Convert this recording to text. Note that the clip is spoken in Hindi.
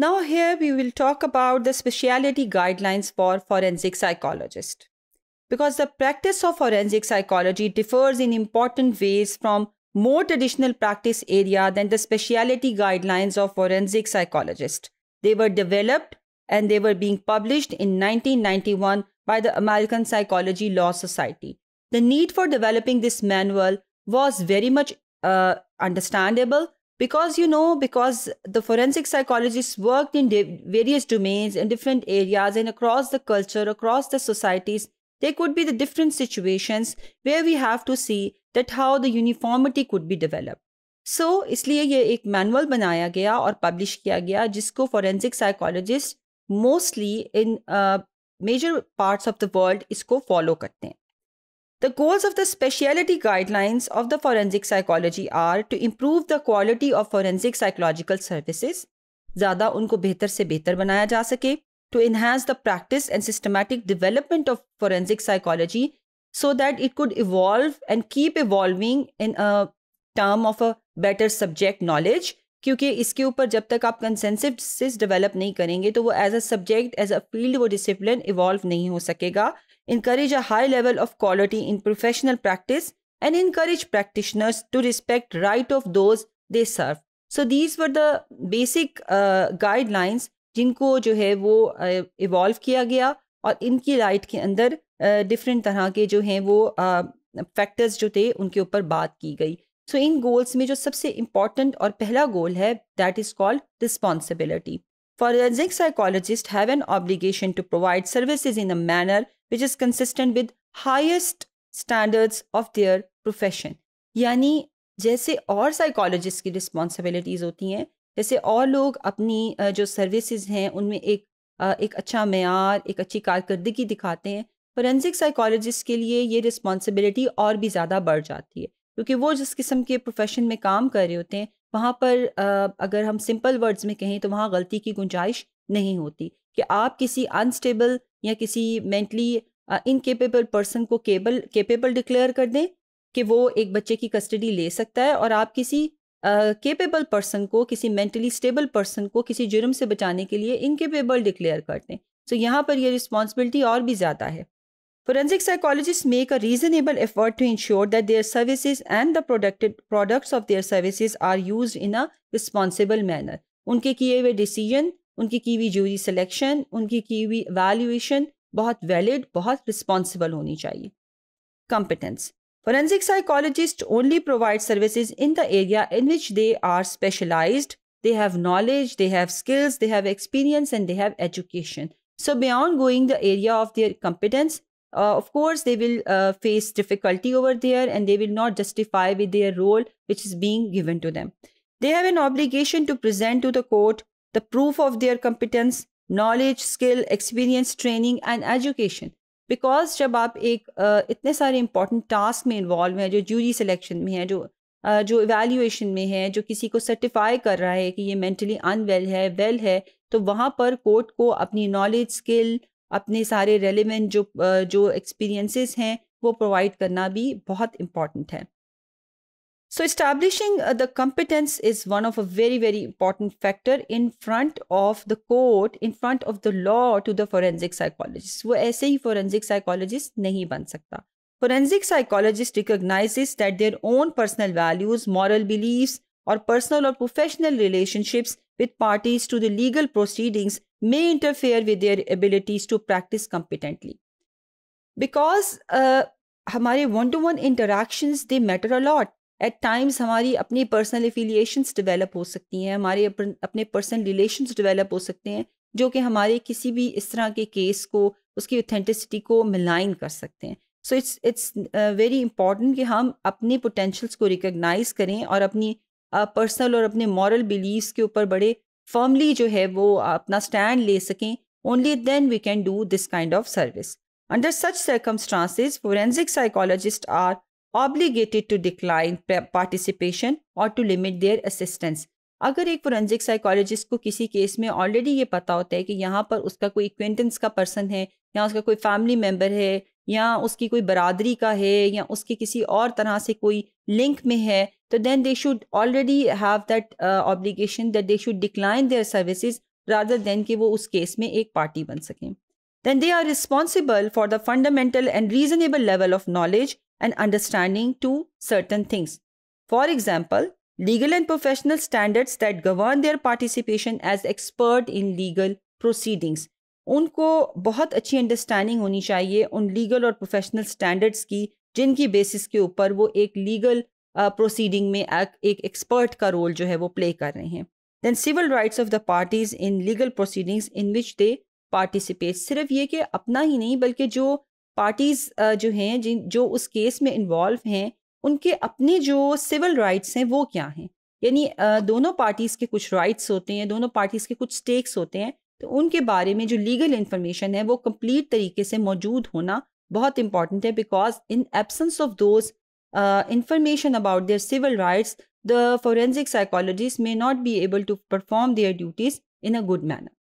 Now here we will talk about the specialty guidelines for forensic psychologist. Because the practice of forensic psychology differs in important ways from more traditional practice area than the specialty guidelines of forensic psychologist. They were developed and they were being published in 1991 by the American Psychology Law Society. The need for developing this manual was very much uh, understandable because you know because the forensic psychologists worked in various domains in different areas and across the culture across the societies there could be the different situations where we have to see that how the uniformity could be developed so, इसलिए ये एक मैनुअल बनाया गया और पब्लिश किया गया जिसको forensic psychologist mostly in major parts of the world इसको follow करते हैं the goals of the specialty guidelines of the forensic psychology are to improve the quality of forensic psychological services, ज़्यादा उनको बेहतर से बेहतर बनाया जा to enhance the practice and systematic development of forensic psychology so that it could evolve and keep evolving in a term of a better subject knowledge क्योंकि इसके ऊपर जब तक आप कंसेंसिस डेवलप नहीं करेंगे तो वो as a subject as a field वो डिसिप्लिन इवॉल्व नहीं हो सकेगा encourage a high level of quality in professional practice and encourage practitioners to respect right of those they serve so these were the basic uh, guidelines jinko jo hai wo evolve kiya gaya aur inki right ke andar uh, different tarah ke jo hai wo factors jo the unke upar baat ki gayi so in goals mein jo sabse important aur pehla goal hai that is called responsibility forensic psychologists have an obligation to provide services in a manner which is consistent with highest standards of their profession यानी जैसे और साइकोलॉजिस्ट की रिस्पॉन्सिबिलिटीज़ होती हैं जैसे और लोग अपनी जो सर्विसेज हैं उनमें एक एक अच्छा मैार एक अच्छी कारकर्दगी दिखाते हैं फोरेंसिक साइकोलॉजिस्ट के लिए ये रिस्पॉन्सिबिलिटी और भी ज़्यादा बढ़ जाती है क्योंकि वो जिस किस्म के प्रोफेशन में काम कर रहे होते हैं वहाँ पर अगर हम सिंपल वर्ड्स में कहें तो वहाँ गलती की गुंजाइश नहीं होती कि आप किसी अनस्टेबल या किसी मेंटली इनकेपेबल पर्सन को केबल केपेबल डिक्लेयर कर दें कि वो एक बच्चे की कस्टडी ले सकता है और आप किसी केपेबल uh, पर्सन को किसी मेंटली स्टेबल पर्सन को किसी जुर्म से बचाने के लिए इनकेपेबल डिक्लेयर कर दें सो so, यहाँ पर यह रिस्पॉन्सिबिलिटी और भी ज़्यादा है forensic psychologist make a reasonable effort to ensure that their services and the producted products of their services are use in a responsible manner उनके किए हुए डिसीजन उनकी की हुई ज्यूरी सिलेक्शन उनकी की हुई वैल्यूएशन बहुत वैलिड बहुत रिस्पॉन्सिबल होनी चाहिए competence forensic psychologist only provide services in the area in which they are specialize they have knowledge they have skills they have experience and they have education so beyond going the area of their competence of course they will face difficulty over there and they will not justify with their role which is being given to them they have an obligation to present to the court the proof of their competence knowledge skill experience training and education because जब आप एक uh, इतने सारे इंपॉर्टेंट टास्क में इन्वॉल्व हैं जो ज्यूरी सिलेक्शन में है जो uh, जो इवेल्यूशन में है जो किसी को सर्टिफाई कर रहा है कि ये मैंटली अनवेल है वेल है तो वहाँ पर कोर्ट को अपनी नॉलेज स्किल अपने सारे रेलिवेंट जो uh, जो एक्सपीरियंसिस हैं वो प्रोवाइड करना भी बहुत इम्पॉर्टेंट है So establishing uh, the competence is one of a very, very important factor in front of the court, in front of the law to the forensic psychologist. वो ऐसे ही forensic psychologist नहीं बन सकता. Forensic psychologist recognizes that their own personal values, moral beliefs, or personal or professional relationships with parties to the legal proceedings may interfere with their abilities to practice competently. Because uh, हमारे to -one interactions, they matter a lot. At times हमारी अपनी पर्सनल एफिलिएशंस डेवलप हो सकती हैं हमारे अपने पर्सनल रिलेशंस डेवलप हो सकते हैं जो कि हमारे किसी भी इस तरह के केस को उसकी ऑथेंटिसिटी को मिलाइन कर सकते हैं so it's it's very important कि हम अपने पोटेंशल्स को रिकग्नाइज करें और अपनी पर्सनल uh, और अपने मॉरल बिलीव्स के ऊपर बड़े फर्मली जो है वो अपना स्टैंड ले सकें only then we can do this kind of service under such circumstances forensic psychologist are obligated to decline participation or to limit their assistance. अगर एक फोरेंसिक साइकोलॉजिस्ट को किसी केस में ऑलरेडी ये पता होता है कि यहाँ पर उसका कोई इक्वेंटेंस का पर्सन है या उसका कोई फैमिली मेम्बर है या उसकी कोई बरादरी का है या उसके किसी और तरह से कोई लिंक में है तो then they should already have that obligation that they should decline their services rather than कि वो उस केस में एक पार्टी बन सकें then they are responsible for the fundamental and reasonable level of knowledge and understanding to certain things. For example, legal and professional standards that govern their participation as expert in legal proceedings. उनको बहुत अच्छी अंडरस्टैंडिंग होनी चाहिए उन लीगल और प्रोफेशनल स्टैंडर्ड्स की जिनकी बेसिस के ऊपर वो एक लीगल प्रोसीडिंग uh, में एक एक्सपर्ट का रोल जो है वो प्ले कर रहे हैं then civil rights of the parties in legal proceedings in which they participate सिर्फ ये कि अपना ही नहीं बल्कि जो पार्टीज जो हैं जिन जो उस केस में इन्वॉल्व हैं उनके अपने जो सिविल राइट्स हैं वो क्या हैं यानी दोनों पार्टीज़ के कुछ राइट्स होते हैं दोनों पार्टीज़ के कुछ स्टेक्स होते हैं तो उनके बारे में जो लीगल इन्फॉर्मेशन है वो कम्प्लीट तरीके से मौजूद होना बहुत इंपॉर्टेंट है because in absence of those information about their civil rights the forensic psychologist may not be able to perform their duties in a good manner